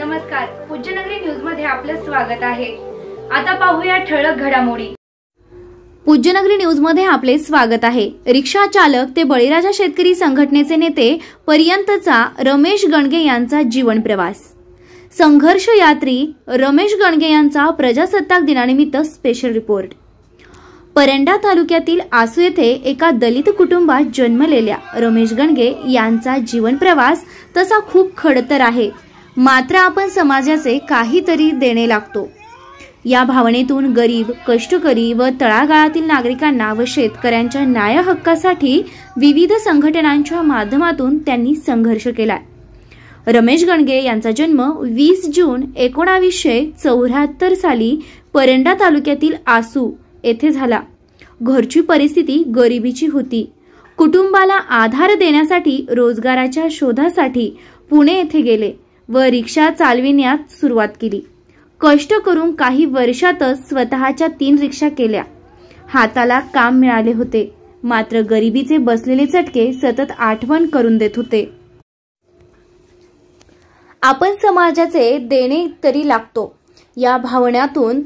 नमस्कार पूज्यनगरी न्यूज मध्ये आपलं स्वागत आहे आता पाहूया ठळक घडामोडी पूज्यनगरी न्यूजमध्ये आपले स्वागत आहे रिक्षा चालक ते बळीराजा शेतकरी संघटनेचे नेते पर्यंतचा रमेश गणगे यांचा जीवन प्रवास संघर्ष यात्री रमेश गणगे यांचा प्रजासत्ताक दिनानिमित्त स्पेशल रिपोर्ट परंडा तालुक्यातील आसू येथे एका दलित कुटुंबात जन्मलेल्या रमेश गणगे यांचा जीवन प्रवास तसा खूप खडतर आहे मात्र आपण समाजाचे काहीतरी देणे लागतो या भावनेतून गरीब कष्टकरी व तळागाळातील नागरिकांना व शेतकऱ्यांच्या न्याय हक्कासाठी विविध संघटनांच्या माध्यमातून त्यांनी संघर्ष केला रमेश गणगे यांचा जन्म वीस जून एकोणावीसशे चौऱ्याहत्तर साली परंडा तालुक्यातील आसू येथे झाला घरची परिस्थिती गरिबीची होती कुटुंबाला आधार देण्यासाठी रोजगाराच्या शोधासाठी पुणे येथे गेले व रिक्षा चालविण्यास सुरुवात केली कष्ट करून काही वर्षातच स्वतःच्या तीन रिक्षा केल्या हाताला काम मिळाले होते मात्र गरिबीचे बसलेले चटके सतत आठवण करून देत होते आपण समाजाचे देणे तरी लागतो या भावण्यातून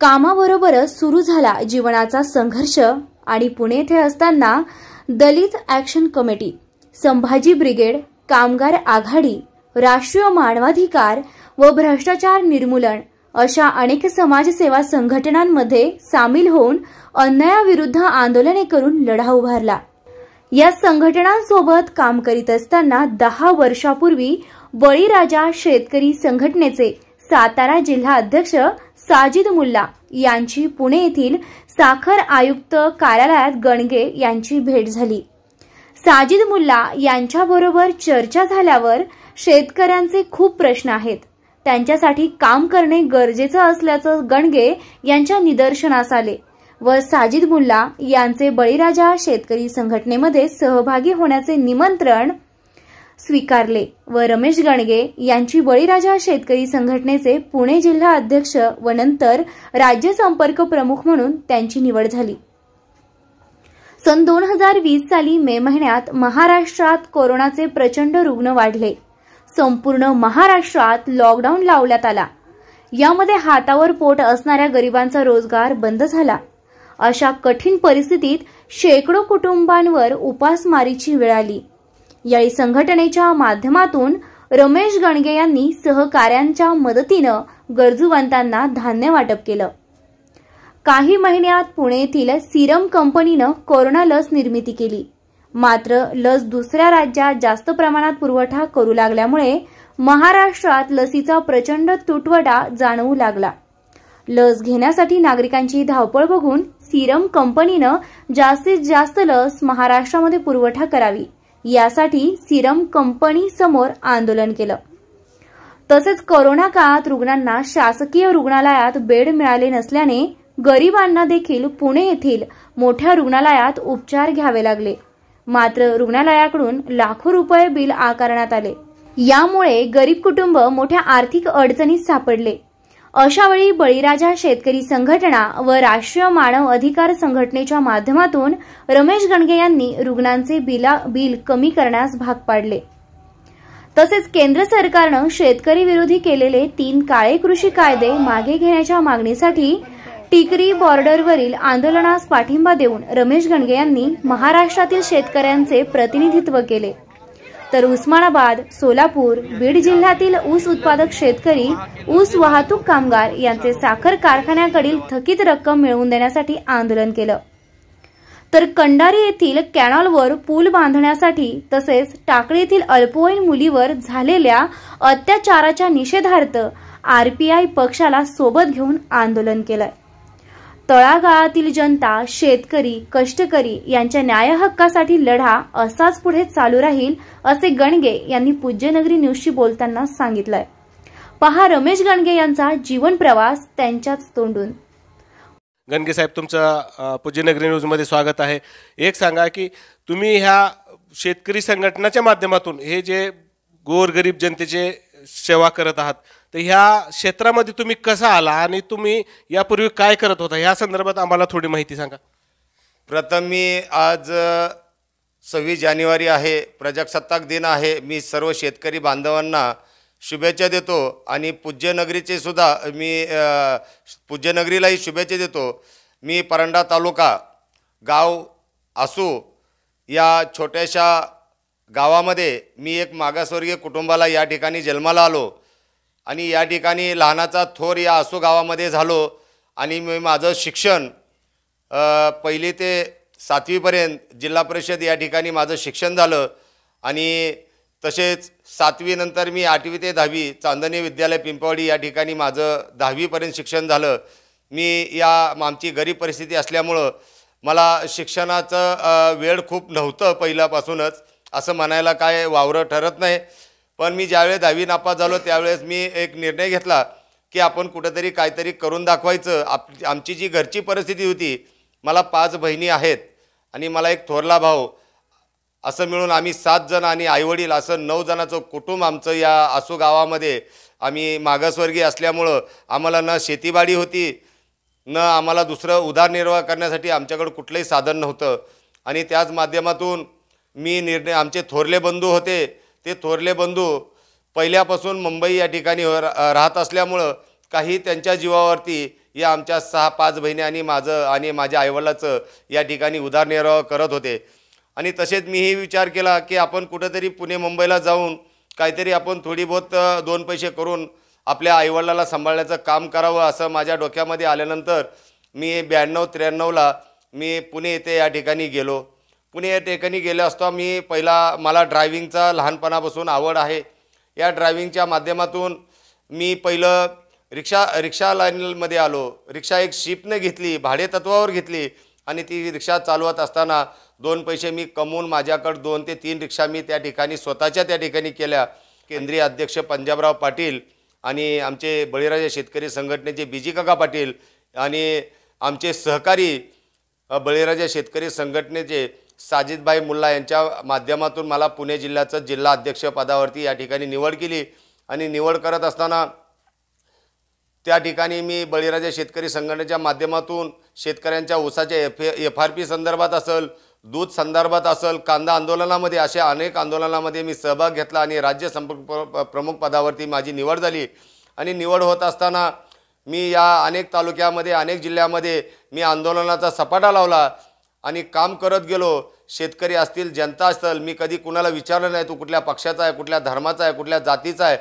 कामाबरोबरच सुरू झाला जीवनाचा संघर्ष आणि पुणे येथे असताना Dalit action committee Sambhaji brigade Kamgar Aghadi राष्ट्रीय मानवाधिकार व भ्रष्टाचार निर्मूलन अशा अनेक समाजसेवा संघटनांमध्ये सामील होऊन अन्यायाविरुद्ध आंदोलने करून लढा उभारला या संघटनांसोबत काम करीत असताना दहा वर्षापूर्वी बळीराजा शेतकरी संघटनेचे सातारा जिल्हा अध्यक्ष साजिद मुल्ला यांची पुणे येथील साखर आयुक्त कार्यालयात गणगे यांची भेट झाली साजिद मुल्ला यांच्याबरोबर चर्चा झाल्यावर शेतकऱ्यांचे खूप प्रश्न आहेत त्यांच्यासाठी काम करणे गरजेचं असल्याचं गणगे यांच्या निदर्शनास आले व साजिद मुल्ला यांचे बळीराजा शेतकरी संघटनेमध्ये सहभागी होण्याचे निमंत्रण स्वीकारले व रमेश गणगे यांची बळीराजा शेतकरी संघटनेचे पुणे जिल्हा अध्यक्ष व नंतर राज्य संपर्क प्रमुख म्हणून त्यांची निवड झाली सन दोन हजार वीस साली मे महिन्यात महाराष्ट्रात कोरोनाचे प्रचंड रुग्ण वाढले संपूर्ण महाराष्ट्रात लॉकडाऊन लावण्यात आला यामध्ये हातावर पोट असणाऱ्या गरिबांचा रोजगार बंद झाला अशा कठीण परिस्थितीत शेकडो कुटुंबांवर उपासमारीची वेळ आली यावेळी संघटनेच्या माध्यमातून रमेश गणगे यांनी सहकाऱ्यांच्या मदतीनं गरजूवंतांना धान्य वाटप केलं काही महिन्यात पुणे येथील सिरम कंपनीनं कोरोना लस निर्मिती केली मात्र लस दुसऱ्या राज्यात जास्त प्रमाणात पुरवठा करू लागल्यामुळे महाराष्ट्रात लसीचा प्रचंड तुटवडा जाणवू लागला लस घेण्यासाठी नागरिकांची धावपळ बघून सिरम कंपनीनं जास्तीत जास्त लस महाराष्ट्रामध्ये पुरवठा करावी यासाठी सिरम कंपनी समोर आंदोलन केलं तसेच कोरोना काळात रुग्णांना शासकीय रुग्णालयात बेड मिळाले नसल्याने गरिबांना देखील पुणे येथील मोठ्या रुग्णालयात उपचार घ्यावे लागले मात्र रुग्णालयाकडून लाखो रुपये बिल आकारण्यात आले यामुळे गरीब कुटुंब मोठ्या आर्थिक अडचणीत सापडले अशावेळी बळीराजा शेतकरी संघटना व राष्ट्रीय मानव अधिकार संघटनेच्या माध्यमातून रमेश गणगे यांनी रुग्णांचे बिल कमी करण्यास भाग पाडले तसेच केंद्र सरकारनं शेतकरी विरोधी केलेले तीन काळे कृषी कायदे मागे घेण्याच्या मागणीसाठी टिकरी बॉर्डरवरील आंदोलनास पाठिंबा देऊन रमेश गणगे यांनी महाराष्ट्रातील शेतकऱ्यांचे प्रतिनिधित्व केले तर उस्मानाबाद सोलापूर बीड जिल्ह्यातील ऊस उत्पादक शेतकरी ऊस वाहतूक कामगार यांचे साखर कारखान्याकडील थकीत रक्कम मिळवून देण्यासाठी आंदोलन केलं तर कंडारी येथील कॅनॉलवर पूल बांधण्यासाठी तसेच टाकळीतील अल्पवयीन मुलीवर झालेल्या अत्याचाराच्या निषेधार्थ आरपीआय पक्षाला सोबत घेऊन आंदोलन केलंय तळागाळातील जनता शेतकरी कष्टकरी यांच्या न्याय हक्कासाठी लढा असाच पुढे चालू राहील असे गणगे यांनी पूज्यनगरी न्यूजशी बोलताना सांगितलंय पहा रमेश गणगे यांचा जीवन प्रवास त्यांच्याच तोंडून गणगे साहेब तुमचं पूज्यनगरी न्यूजमध्ये स्वागत आहे एक सांगा की तुम्ही ह्या शेतकरी संघटनाच्या माध्यमातून हे जे गोरगरीब जनतेचे सेवा करत आहात तर ह्या क्षेत्रामध्ये तुम्ही कसा आला आणि तुम्ही यापूर्वी काय करत होता ह्या संदर्भात आम्हाला थोडी माहिती सांगा प्रथम मी आज सव्वीस जानेवारी आहे प्रजासत्ताक दिन आहे मी सर्व शेतकरी बांधवांना शुभेच्छा देतो आणि पूज्यनगरीचे सुद्धा मी पूज्यनगरीलाही शुभेच्छा देतो मी परंडा तालुका गाव आसू या छोट्याशा गावामध्ये मी एक मागासवर्गीय कुटुंबाला या ठिकाणी जन्माला आलो आणि या ठिकाणी लहानाचा थोर या असो गावामध्ये झालो आणि मी माझं शिक्षण पहिली ते सातवीपर्यंत जिल्हा परिषद या ठिकाणी माझं शिक्षण झालं आणि तसेच सातवीनंतर मी आठवी ते दहावी चांदणी विद्यालय पिंपवडी या ठिकाणी माझं दहावीपर्यंत शिक्षण झालं मी या आमची गरीब परिस्थिती असल्यामुळं मला शिक्षणाचं वेळ खूप नव्हतं पहिल्यापासूनच असं म्हणायला काय वावरं ठरत नाही पण मी ज्यावेळेस दहावी नापास झालो त्यावेळेस मी एक निर्णय घेतला की आपण कुठंतरी काहीतरी करून दाखवायचं आप आमची जी घरची परिस्थिती होती मला पाच बहिणी आहेत आणि मला एक थोरला भाऊ असं मिळून आम्ही सात जण आणि आईवडील असं नऊ जणांचं कुटुंब आमचं या आसू गावामध्ये आम्ही मागासवर्गीय असल्यामुळं आम्हाला न शेतीबाडी होती न आम्हाला दुसरं उदारनिर्वाह करण्यासाठी आमच्याकडं कुठलंही साधन नव्हतं आणि त्याच माध्यमातून मी निर्णय आमचे थोरले बंधू होते ते थोरले बंधू पहिल्यापासून मुंबई या ठिकाणी राहत असल्यामुळं काही त्यांच्या जीवावरती या आमच्या सहा पाच बहिणी आणि माझं आणि माझ्या आईवडिलाचं या ठिकाणी उदारनिर्वाह करत होते आणि तसेच मीही विचार केला की आपण कुठंतरी पुणे मुंबईला जाऊन काहीतरी आपण थोडी बहुत दोन पैसे करून आपल्या आईवडिलाला सांभाळण्याचं काम करावं असं माझ्या डोक्यामध्ये आल्यानंतर मी ब्याण्णव त्र्याण्णवला मी पुणे येथे या ठिकाणी गेलो पुणे या ठिकाणी गेलो असतो मी पहिला मला ड्रायव्हिंगचा लहानपणापासून आवड आहे या ड्रायव्हिंगच्या माध्यमातून मी पहिलं रिक्षा रिक्षा लाईनमध्ये आलो रिक्षा एक शिपने घेतली भाडे तत्वावर घेतली आणि ती रिक्षा चालवत असताना दोन पैसे मी कमवून माझ्याकडं दोन ते तीन रिक्षा मी त्या ठिकाणी स्वतःच्या त्या ठिकाणी केल्या केंद्रीय अध्यक्ष पंजाबराव पाटील आणि आमचे बळीराजा शेतकरी संघटनेचे बीजीकाका पाटील आणि आमचे सहकारी बळीराजा शेतकरी संघटनेचे साजिदभाई मुल्ला यांच्या माध्यमातून मला पुणे जिल्ह्याचं जिल्हा अध्यक्ष पदावरती या ठिकाणी निवड केली आणि निवड करत असताना त्या ठिकाणी मी बळीराजा शेतकरी संघटनेच्या माध्यमातून शेतकऱ्यांच्या ऊसाच्या एफ एफ आर पी संदर्भात असेल दूध संदर्भात असेल कांदा आंदोलनामध्ये अशा अनेक आंदोलनामध्ये मी सहभाग घेतला आणि राज्य संपर्क प्रमुख पदावरती माझी निवड झाली आणि निवड होत असताना मी या अनेक तालुक्यामध्ये अनेक जिल्ह्यामध्ये मी आंदोलनाचा सपाटा लावला आणि काम करत गेलो शेतकरी असतील जनता असतील मी कधी कुणाला विचारलं नाही तू कुठल्या पक्षाचा आहे कुठल्या धर्माचा आहे कुठल्या जातीचा आहे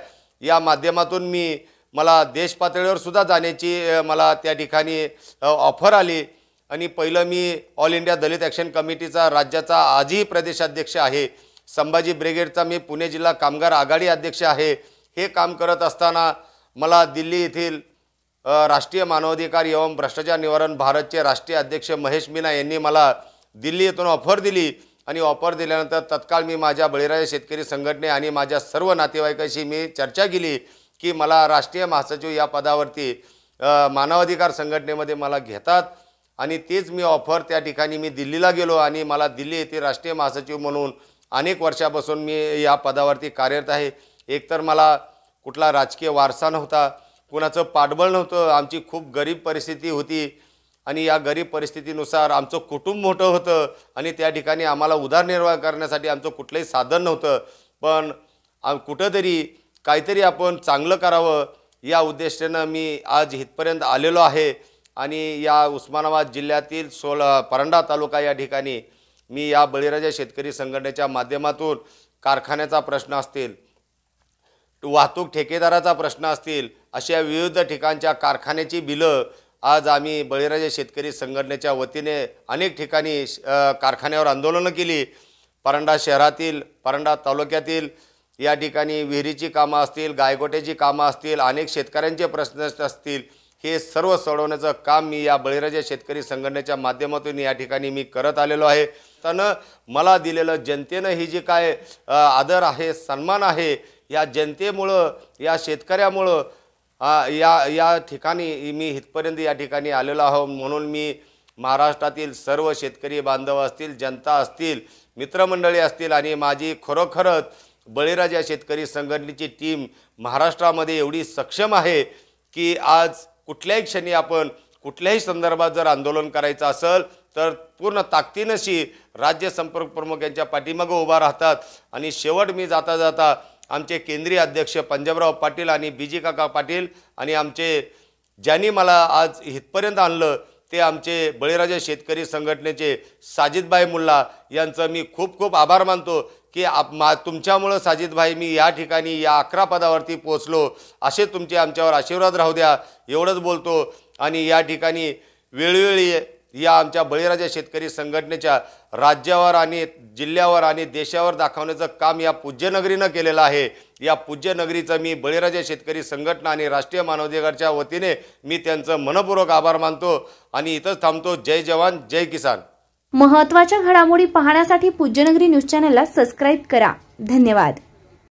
या माध्यमातून मी मला देश सुद्धा जाण्याची मला त्या ठिकाणी ऑफर आली आणि पहिलं मी ऑल इंडिया दलित ॲक्शन कमिटीचा राज्याचा आजही प्रदेशाध्यक्ष आहे संभाजी ब्रिगेडचा मी पुणे जिल्हा कामगार आघाडी अध्यक्ष आहे हे काम करत असताना मला दिल्ली येथील राष्ट्रीय मानवाधिकार एवं भ्रष्टाचार निवारण भारतचे राष्ट्रीय अध्यक्ष महेश मीना यांनी मला दिल्ली येथून ऑफर दिली आणि ऑफर दिल्यानंतर तत्काळ मी माझ्या बळीराजा शेतकरी संघटने आणि माझ्या सर्व नातेवाईकाशी मी चर्चा केली की मला राष्ट्रीय महासचिव या पदावरती मानवाधिकार संघटनेमध्ये मला घेतात आणि तेच मी ऑफर त्या ठिकाणी मी दिल्लीला गेलो आणि मला दिल्ली येथे राष्ट्रीय महासचिव म्हणून अनेक वर्षापासून मी या पदावरती कार्यरत आहे एकतर मला कुठला राजकीय वारसा नव्हता कुणाचं पाठबळ नव्हतं आमची खूप गरीब परिस्थिती होती आणि या गरीब परिस्थितीनुसार आमचं कुटुंब मोठं होतं आणि त्या ठिकाणी आम्हाला उदारनिर्वाह करण्यासाठी आमचं कुठलंही साधन नव्हतं पण कुठंतरी काहीतरी आपण चांगलं करावं या उद्देशानं मी आज इथपर्यंत आलेलो आहे आणि या उस्मानाबाद जिल्ह्यातील सोल परंडा तालुका या ठिकाणी मी या बळीराजा शेतकरी संघटनेच्या माध्यमातून कारखान्याचा प्रश्न असतील वाहतूक ठेकेदाराचा प्रश्न असतील अशा विविध ठिकाणच्या कारखान्याची बिलं आज आम्ही बळीराजा शेतकरी संघटनेच्या वतीने अनेक ठिकाणी कारखान्यावर आंदोलनं केली परंडा शहरातील परंडा तालुक्यातील या ठिकाणी विहिरीची कामं असतील गायगोट्याची कामं असतील अनेक शेतकऱ्यांचे प्रश्न असतील हे सर्व सोडवण्याचं काम मी या बळीराजा शेतकरी संघटनेच्या माध्यमातून या ठिकाणी मी करत आलेलो आहे त्यानं मला दिलेलं जनतेनं ही जी काय आदर आहे सन्मान आहे या जनतेमुळं या शेतकऱ्यामुळं या या ठिकाणी मी इथपर्यंत या ठिकाणी आलेलो आहो म्हणून मी महाराष्ट्रातील सर्व शेतकरी बांधव असतील जनता असतील मित्रमंडळी असतील आणि माझी खरोखरच बळीराजा शेतकरी संघटनेची टीम महाराष्ट्रामध्ये एवढी सक्षम आहे की आज कुठल्याही क्षणी आपण कुठल्याही संदर्भात जर आंदोलन करायचं असेल तर पूर्ण ताकदीनशी राज्य संपर्क प्रमुख यांच्या पाठीमागं उभा राहतात आणि शेवट मी जाता जाता आमचे केंद्रीय अध्यक्ष पंजाबराव पाटील आणि बीजी काका पाटील आणि आमचे ज्यांनी मला आज इथपर्यंत आणलं ते आमचे बळीराजा शेतकरी संघटनेचे साजिदभाई मुल्ला यांचं मी खूप खूप आभार मानतो की आप मा तुमच्यामुळं साजिदभाई मी या ठिकाणी या अकरा पदावरती पोचलो असे तुमचे आमच्यावर आशीर्वाद राहू द्या एवढंच बोलतो आणि या ठिकाणी वेळोवेळी या आमच्या बळीराजा शेतकरी संघटनेच्या राज्यावर आणि जिल्ह्यावर आणि देशावर दाखवण्याचं काम या पूज्यनगरीनं केलेलं आहे या पूज्यनगरीचं मी बळीराजा शेतकरी संघटना आणि राष्ट्रीय मानवाधिकारच्या वतीने मी त्यांचं मनपूर्वक आभार मानतो आणि इथंच थांबतो जय जवान जय किसान महत्वाच्या घडामोडी पाहण्यासाठी पूज्यनगरी न्यूज चॅनलला सबस्क्राईब करा धन्यवाद